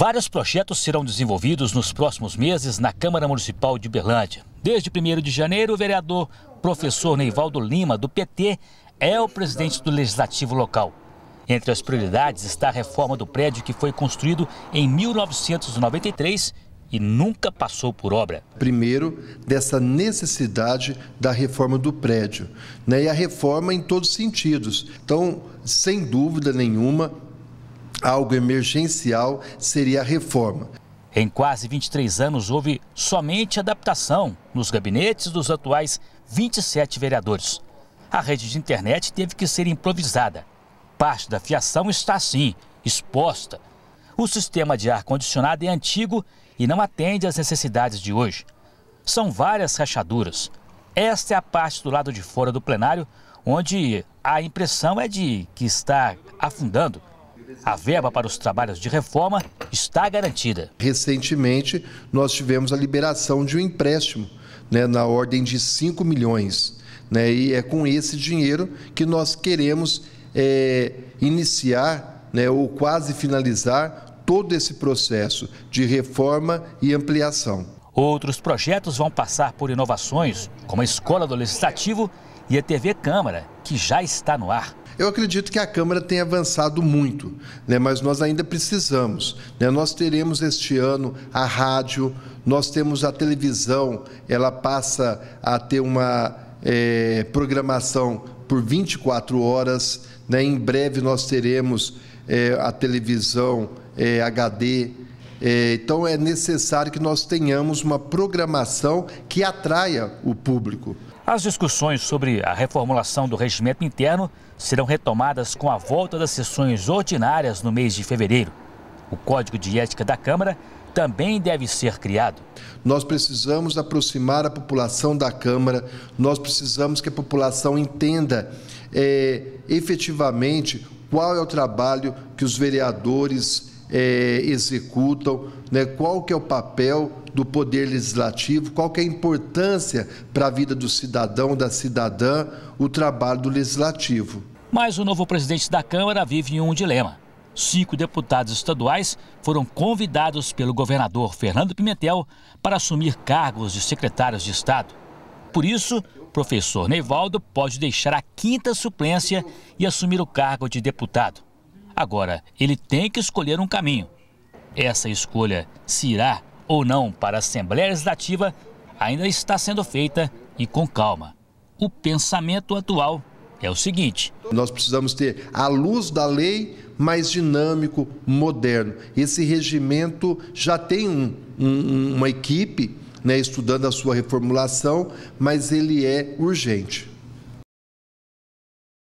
Vários projetos serão desenvolvidos nos próximos meses na Câmara Municipal de Uberlândia. Desde 1 de janeiro, o vereador professor Neivaldo Lima, do PT, é o presidente do Legislativo local. Entre as prioridades está a reforma do prédio que foi construído em 1993 e nunca passou por obra. Primeiro, dessa necessidade da reforma do prédio, né? e a reforma em todos os sentidos. Então, sem dúvida nenhuma, algo emergencial seria a reforma. Em quase 23 anos houve somente adaptação nos gabinetes dos atuais 27 vereadores. A rede de internet teve que ser improvisada. Parte da fiação está assim, exposta. O sistema de ar-condicionado é antigo e não atende às necessidades de hoje. São várias rachaduras. Esta é a parte do lado de fora do plenário onde a impressão é de que está afundando. A verba para os trabalhos de reforma está garantida. Recentemente, nós tivemos a liberação de um empréstimo né, na ordem de 5 milhões. Né, e é com esse dinheiro que nós queremos é, iniciar né, ou quase finalizar todo esse processo de reforma e ampliação. Outros projetos vão passar por inovações, como a Escola do Legislativo e a TV Câmara, que já está no ar. Eu acredito que a Câmara tem avançado muito, né? mas nós ainda precisamos. Né? Nós teremos este ano a rádio, nós temos a televisão, ela passa a ter uma é, programação por 24 horas. Né? Em breve nós teremos é, a televisão é, eh, HD, é, então é necessário que nós tenhamos uma programação que atraia o público. As discussões sobre a reformulação do regimento interno serão retomadas com a volta das sessões ordinárias no mês de fevereiro. O Código de Ética da Câmara também deve ser criado. Nós precisamos aproximar a população da Câmara, nós precisamos que a população entenda é, efetivamente qual é o trabalho que os vereadores é, executam, né? qual que é o papel do poder legislativo, qual que é a importância para a vida do cidadão, da cidadã, o trabalho do legislativo. Mas o novo presidente da Câmara vive um dilema. Cinco deputados estaduais foram convidados pelo governador Fernando Pimentel para assumir cargos de secretários de Estado. Por isso, professor Neivaldo pode deixar a quinta suplência e assumir o cargo de deputado. Agora, ele tem que escolher um caminho. Essa escolha, se irá ou não para a Assembleia Legislativa, ainda está sendo feita e com calma. O pensamento atual é o seguinte: nós precisamos ter, à luz da lei, mais dinâmico, moderno. Esse regimento já tem um, um, uma equipe né, estudando a sua reformulação, mas ele é urgente.